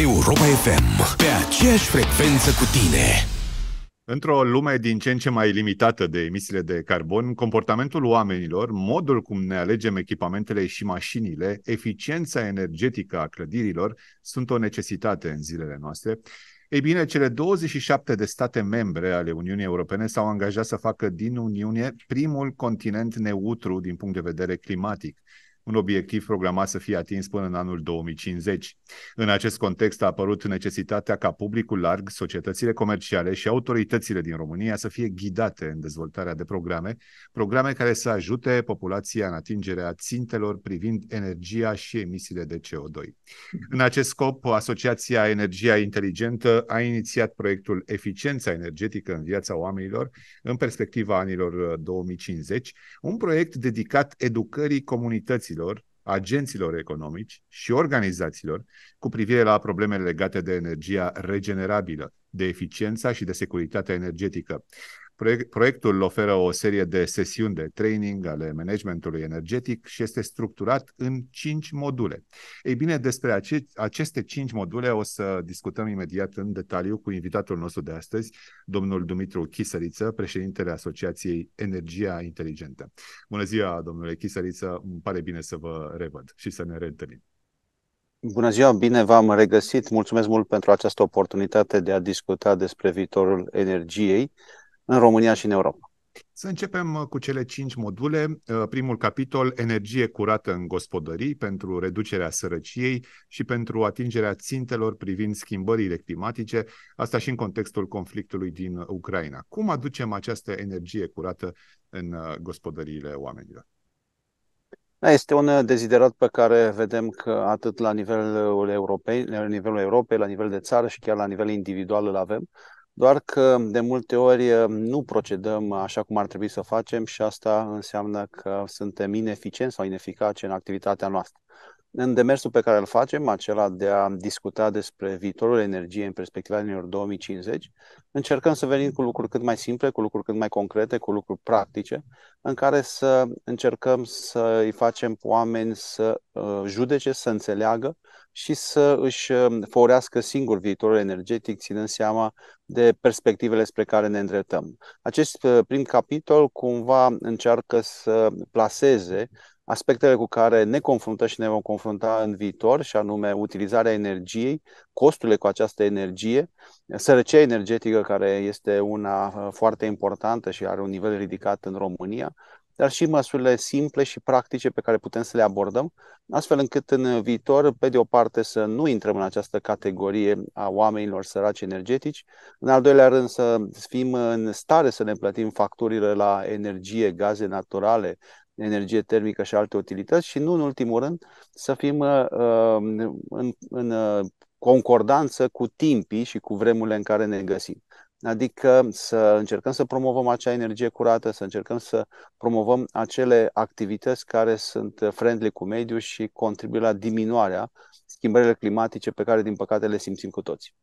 Europa FM, pe aceeași frecvență cu tine. Într-o lume din ce în ce mai limitată de emisiile de carbon, comportamentul oamenilor, modul cum ne alegem echipamentele și mașinile, eficiența energetică a clădirilor sunt o necesitate în zilele noastre. Ei bine, cele 27 de state membre ale Uniunii Europene s-au angajat să facă din Uniune primul continent neutru din punct de vedere climatic un obiectiv programat să fie atins până în anul 2050. În acest context a apărut necesitatea ca publicul larg, societățile comerciale și autoritățile din România să fie ghidate în dezvoltarea de programe, programe care să ajute populația în atingerea țintelor privind energia și emisiile de CO2. În acest scop, Asociația Energia Inteligentă a inițiat proiectul Eficiența energetică în viața oamenilor în perspectiva anilor 2050, uh, un proiect dedicat educării comunității instituțiilor, agenților economici și organizațiilor cu privire la problemele legate de energia regenerabilă, de eficiența și de securitatea energetică proiectul oferă o serie de sesiuni de training ale managementului energetic și este structurat în cinci module. Ei bine, despre ace- aceste cinci module o să discutăm imediat în detaliu cu invitatul nostru de astăzi, domnul Dumitru Chisăriță, președintele Asociației Energia Inteligentă. Bună ziua, domnule Chisăriță, îmi pare bine să vă revăd și să ne reîntâlnim. Bună ziua, bine v-am regăsit. Mulțumesc mult pentru această oportunitate de a discuta despre viitorul energiei în România și în Europa. Să începem uh, cu cele cinci module. Uh, primul capitol, energie curată în gospodării pentru reducerea sărăciei și pentru atingerea țintelor privind schimbările climatice, asta și în contextul conflictului din Ucraina. Cum aducem această energie curată în uh, gospodăriile oamenilor? Da, este un deziderat pe care vedem că atât la nivelul, europei, la nivelul Europei, la nivel de țară și chiar la nivel individual îl avem doar că de multe ori uh, nu procedăm uh, așa cum ar trebui să facem și asta înseamnă că suntem ineficienți sau ineficace în activitatea noastră în demersul pe care îl facem, acela de a discuta despre viitorul energiei în perspectiva anilor 2050, încercăm să venim cu lucruri cât mai simple, cu lucruri cât mai concrete, cu lucruri practice, în care să încercăm să îi facem pe oameni să uh, judece, să înțeleagă și să își uh, forească singur viitorul energetic, ținând seama de perspectivele spre care ne îndreptăm. Acest uh, prim capitol cumva încearcă să placeze aspectele cu care ne confruntăm și ne vom confrunta în viitor, și anume utilizarea energiei, costurile cu această energie, sărăcia energetică care este una uh, foarte importantă și are un nivel ridicat în România, dar și măsurile simple și practice pe care putem să le abordăm, astfel încât în viitor, pe de o parte, să nu intrăm în această categorie a oamenilor săraci energetici, în al doilea rând să fim în stare să ne plătim facturile la energie, gaze naturale, energie termică și alte utilități și nu în ultimul rând să fim uh, um, în, în uh, concordanță cu timpii și cu vremurile în care ne găsim. Adică să încercăm să promovăm acea energie curată, să încercăm să promovăm acele activități care sunt friendly cu mediul și contribuie la diminuarea schimbărilor climatice pe care, din păcate, le simțim cu toți.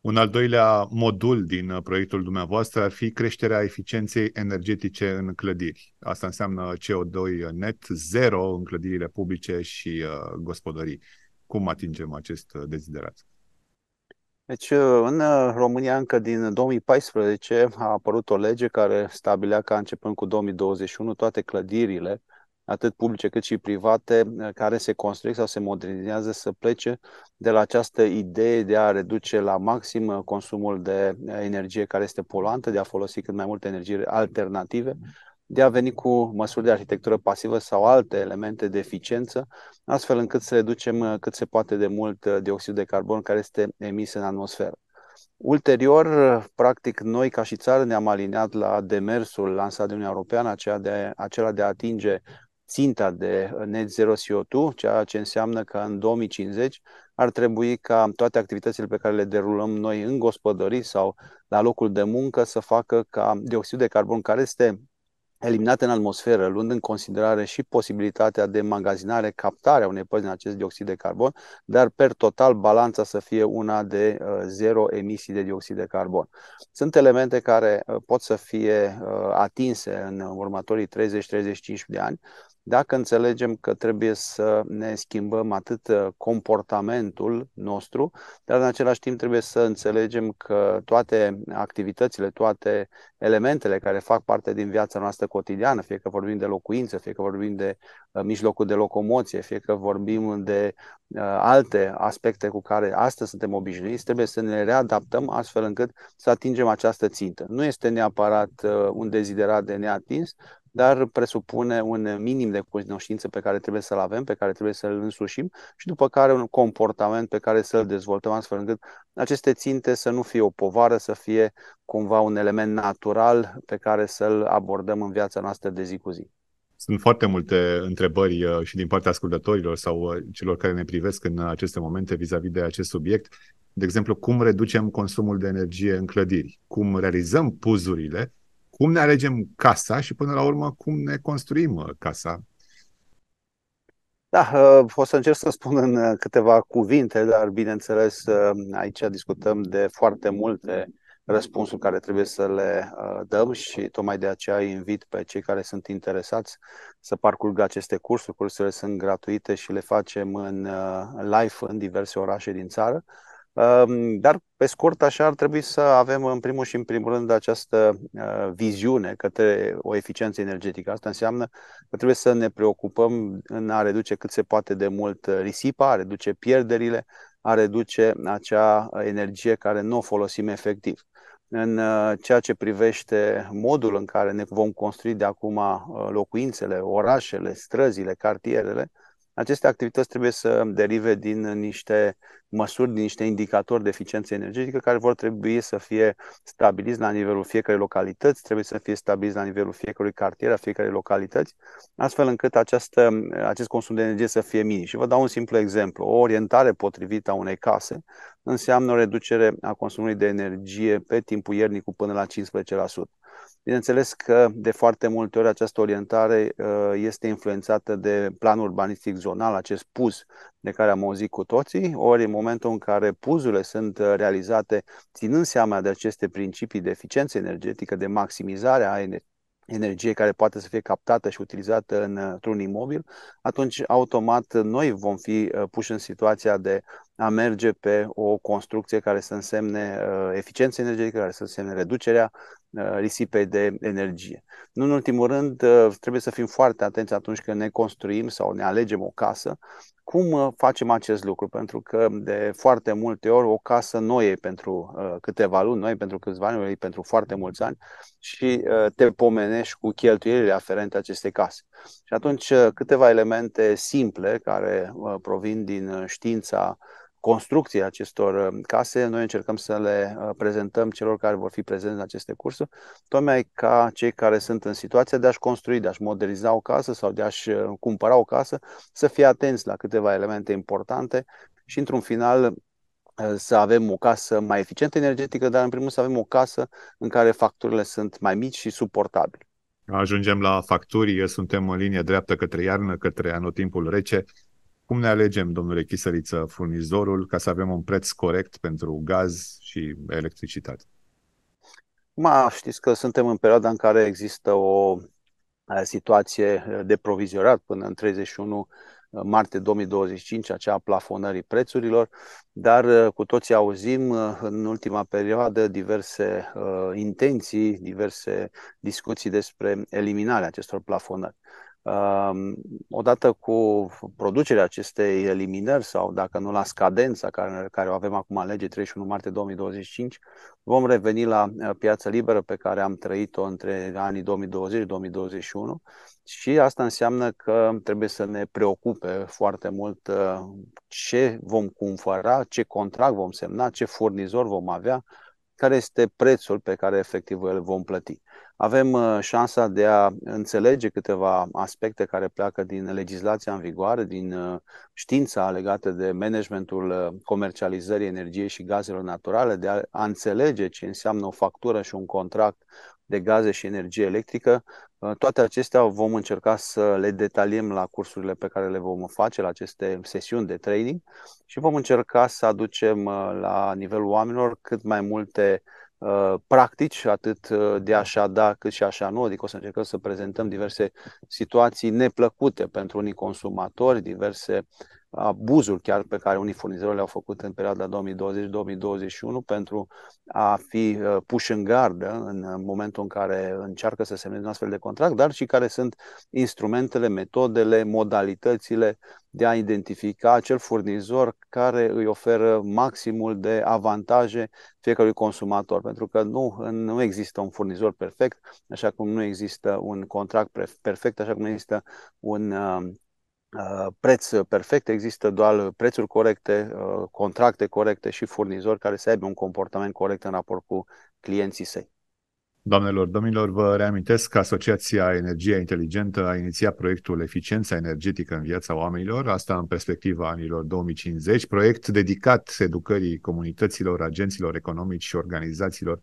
Un al doilea modul din uh, proiectul dumneavoastră ar fi creșterea eficienței energetice în clădiri. Asta înseamnă CO2 uh, net zero în clădirile publice și uh, gospodării. Cum atingem acest deziderat? Deci, în România, încă din 2014, a apărut o lege care stabilea că începând cu 2021 toate clădirile uh, atât publice cât și private, uh, care se construiesc sau se modernizează să plece de la această idee de a reduce la maxim uh, consumul de uh, energie care este poluantă, de a folosi cât mai multe energii alternative, de a veni cu măsuri de arhitectură pasivă sau alte elemente de eficiență, astfel încât să reducem cât se poate de mult dioxidul de carbon care este emis în atmosferă. Ulterior, practic, noi ca și țară ne-am aliniat la demersul lansat de Uniunea Europeană, de, acela de a atinge ținta de uh, net zero CO2, ceea ce înseamnă că în 2050 ar trebui ca toate activitățile pe care le derulăm noi în gospodării sau la locul de muncă să facă ca dioxidul de carbon, care este eliminat în atmosferă, luând în considerare și posibilitatea de magazinare, a unei părți din acest dioxid de carbon, dar per total balanța să fie una de uh, zero emisii de dioxid de carbon. Sunt elemente care uh, pot să fie atinse în următorii 30-35 de ani, dacă înțelegem că trebuie să ne schimbăm atât uh, comportamentul nostru, dar în același timp trebuie să înțelegem că toate activitățile, toate elementele care fac parte din viața noastră cotidiană, fie că vorbim de locuință, fie că vorbim de uh, mijlocul de locomoție, fie că vorbim de uh, alte aspecte cu care astăzi suntem obișnuiți, trebuie să ne readaptăm astfel încât să atingem această țintă. Nu este neapărat un deziderat de neatins, dar presupune un minim de cunoștință pe care trebuie să-l avem, pe care trebuie să-l însușim și după care un comportament pe care să-l dezvoltăm astfel încât aceste ținte să nu fie o povară, să fie cumva un element natural pe care să-l abordăm în viața noastră de zi cu zi. Sunt foarte multe întrebări uh, și din partea ascultătorilor sau uh, celor care ne privesc în uh, aceste momente vis-a-vis de acest subiect. De exemplu, cum reducem consumul de energie în clădiri? Cum realizăm puzurile cum ne alegem casa și până la urmă cum ne construim uh, casa. Da, uh, o să încerc să spun în uh, câteva cuvinte, dar bineînțeles aici discutăm de foarte multe răspunsuri care trebuie să le dăm și tocmai de aceea invit pe cei care sunt interesați să parcurgă aceste cursuri. Cursurile sunt gratuite și le facem în live în diverse orașe din țară. Dar, pe scurt, așa ar trebui să avem, în primul și în primul rând, această ă, viziune către o eficiență energetică. Asta înseamnă că trebuie să ne preocupăm în a reduce cât se poate de mult risipa, a reduce pierderile, a reduce acea energie care nu o folosim efectiv. În ă, ceea ce privește modul în care ne vom construi de acum ă, locuințele, orașele, străzile, cartierele, aceste activități trebuie să derive din niște măsuri, din niște indicatori de eficiență energetică care vor trebui să fie stabiliți la nivelul fiecărei localități, trebuie să fie stabiliți la nivelul fiecărui cartier, a fiecărei localități, astfel încât această, acest consum de energie să fie minim. Și vă dau un simplu exemplu. O orientare potrivită a unei case înseamnă o reducere a consumului de energie pe timpul iernii cu până la 15%. Bineînțeles că de foarte multe ori această orientare uh, este influențată de planul urbanistic zonal, acest puz de care am auzit cu toții, ori în momentul în care puzurile sunt uh, realizate ținând seama de aceste principii de eficiență energetică, de maximizare a energiei, energie care poate să fie captată și utilizată uh, într-un imobil, atunci automat noi vom fi puși în situația de a merge pe o construcție care să însemne uh, eficiență energetică, care să însemne reducerea uh, risipei de energie. Nu în ultimul rând, uh, trebuie să fim foarte atenți atunci când ne construim sau ne alegem o casă, cum facem acest lucru? Pentru că de foarte multe ori o casă noi e pentru câteva luni, noi pentru câțiva ani, noi pentru foarte mulți ani și te pomenești cu cheltuielile aferente acestei case. Și atunci câteva elemente simple care provin din știința construcției acestor uh, case, noi încercăm să le uh, prezentăm celor care vor fi prezenți în aceste cursuri, tocmai ca cei care sunt în situația de a-și construi, de a-și moderniza o casă sau de a-și uh, cumpăra o casă, să fie atenți la câteva elemente importante și, într-un final, să avem o casă mai eficientă energetică, dar, în primul să avem o casă în care facturile sunt mai mici și suportabile. Ajungem la facturi, suntem în linie dreaptă către iarnă, către anotimpul rece. Cum ne alegem, domnule Chisăriță, furnizorul ca să avem un preț corect pentru gaz și electricitate? Ma, știți că suntem în perioada în care există o situație de provizionat până în 31 martie 2025, acea plafonării prețurilor, dar cu toții auzim în ultima perioadă diverse uh, intenții, diverse discuții despre eliminarea acestor plafonări odată cu producerea acestei eliminări sau, dacă nu, la scadența care, care o avem acum în lege 31 martie 2025, vom reveni la uh, piața liberă pe care am trăit-o între anii 2020-2021 și asta înseamnă că trebuie să ne preocupe foarte mult uh, ce vom cumpăra, ce contract vom semna, ce furnizor vom avea, care este prețul pe care efectiv îl vom plăti. Avem uh, șansa de a înțelege câteva aspecte care pleacă din legislația în vigoare, din uh, știința legată de managementul uh, comercializării energiei și gazelor naturale, de a înțelege ce înseamnă o factură și un contract de gaze și energie electrică, Uh, toate acestea vom încerca să le detaliem la cursurile pe care le vom face, la aceste sesiuni de trading și vom încerca să aducem uh, la nivelul oamenilor cât mai multe uh, practici, atât de da. așa da, cât și așa nu, adică o să încercăm să prezentăm diverse situații neplăcute pentru unii consumatori, diverse abuzuri chiar pe care unii furnizori le-au făcut în perioada 2020-2021 pentru a fi uh, puși în gardă în momentul în care încearcă să semneze un astfel de contract, dar și care sunt instrumentele, metodele, modalitățile de a identifica acel furnizor care îi oferă maximul de avantaje fiecărui consumator, pentru că nu, nu există un furnizor perfect, așa cum nu există un contract perfect, așa cum nu există un uh, Uh, preț perfect, există doar prețuri corecte, uh, contracte corecte și furnizori care să aibă un comportament corect în raport cu clienții săi. Doamnelor, domnilor, vă reamintesc că Asociația Energia Inteligentă a inițiat proiectul Eficiența Energetică în Viața Oamenilor, asta în perspectiva anilor 2050, proiect dedicat educării comunităților, agenților economici și organizațiilor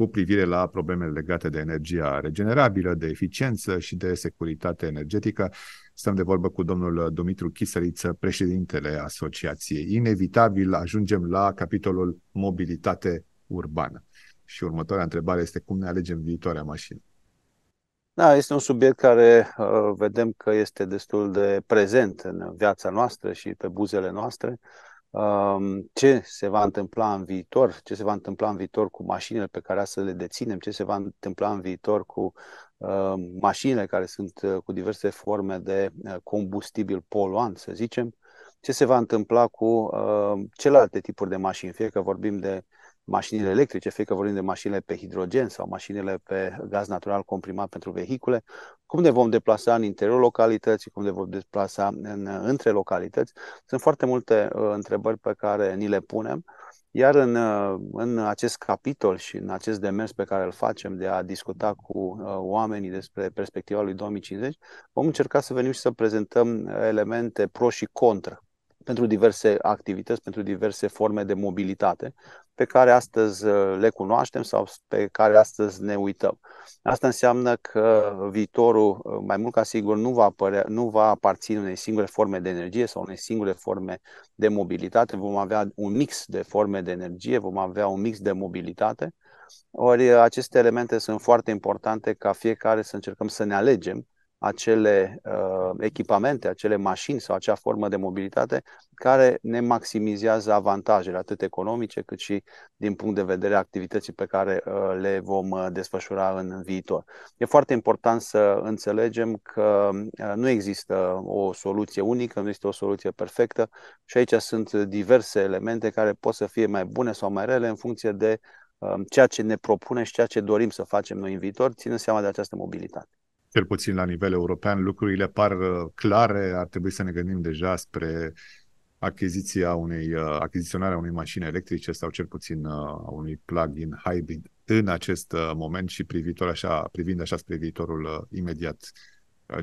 cu privire la problemele legate de energia regenerabilă, de eficiență și de securitate energetică. Stăm de vorbă cu domnul Dumitru Chisăriță, președintele asociației. Inevitabil ajungem la capitolul mobilitate urbană. Și următoarea întrebare este cum ne alegem viitoarea mașină. Da, este un subiect care uh, vedem că este destul de prezent în viața noastră și pe buzele noastre. Uh, ce se va întâmpla în viitor, ce se va întâmpla în viitor cu mașinile pe care să le deținem, ce se va întâmpla în viitor cu mașinile care sunt uh, cu diverse forme de uh, combustibil poluant, să zicem, ce se va întâmpla cu celelalte tipuri de mașini, fie că vorbim de mașinile electrice, fie că vorbim de mașinile pe hidrogen sau mașinile pe gaz natural comprimat pentru vehicule, cum ne vom deplasa în interiorul localității, cum ne vom deplasa în, între localități. Sunt foarte multe uh, întrebări pe care ni le punem, iar în, uh, în acest capitol și în acest demers pe care îl facem de a discuta cu uh, oamenii despre perspectiva lui 2050, vom încerca să venim și să prezentăm elemente pro și contra pentru diverse activități, pentru diverse forme de mobilitate pe care astăzi uh, le cunoaștem sau pe care astăzi ne uităm. Asta înseamnă că viitorul, uh, mai mult ca sigur, nu va, apărea, nu va aparține unei singure forme de energie sau unei singure forme de mobilitate. Vom avea un mix de forme de energie, vom avea un mix de mobilitate. Ori uh, aceste elemente sunt foarte importante ca fiecare să încercăm să ne alegem acele uh, echipamente, acele mașini sau acea formă de mobilitate care ne maximizează avantajele atât economice cât și din punct de vedere activității pe care uh, le vom uh, desfășura în viitor. E foarte important să înțelegem că uh, nu există o soluție unică, nu există o soluție perfectă și aici sunt diverse elemente care pot să fie mai bune sau mai rele în funcție de uh, ceea ce ne propune și ceea ce dorim să facem noi în viitor, ținând seama de această mobilitate cel puțin la nivel european, lucrurile par uh, clare, ar trebui să ne gândim deja spre achiziția unei, uh, achiziționarea unei mașini electrice sau cel puțin uh, a unui plug-in hybrid în acest moment și privitor așa, privind așa spre viitorul imediat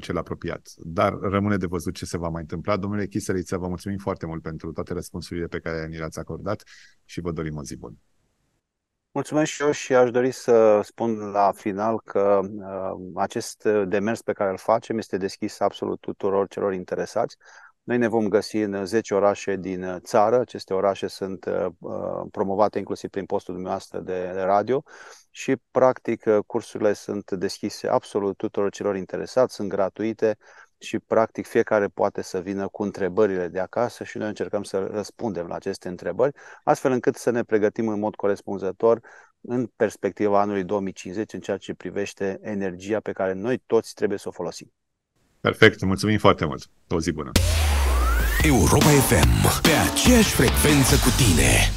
cel apropiat. Dar rămâne de văzut ce se va mai întâmpla. Domnule Chisăriță, vă mulțumim foarte mult pentru toate răspunsurile pe care ni le-ați acordat și vă dorim o zi bună. Mulțumesc și eu și aș dori să spun la final că uh, acest demers pe care îl facem este deschis absolut tuturor celor interesați. Noi ne vom găsi în 10 orașe din țară. Aceste orașe sunt uh, uh, promovate inclusiv prin postul dumneavoastră de radio și, practic, cursurile sunt deschise absolut tuturor celor interesați, sunt gratuite și practic fiecare poate să vină cu întrebările de acasă și noi încercăm să răspundem la aceste întrebări, astfel încât să ne pregătim în mod corespunzător în perspectiva anului 2050 în ceea ce privește energia pe care noi toți trebuie să o folosim. Perfect, mulțumim foarte mult. O zi bună! Europa FM, pe aceeași frecvență cu tine.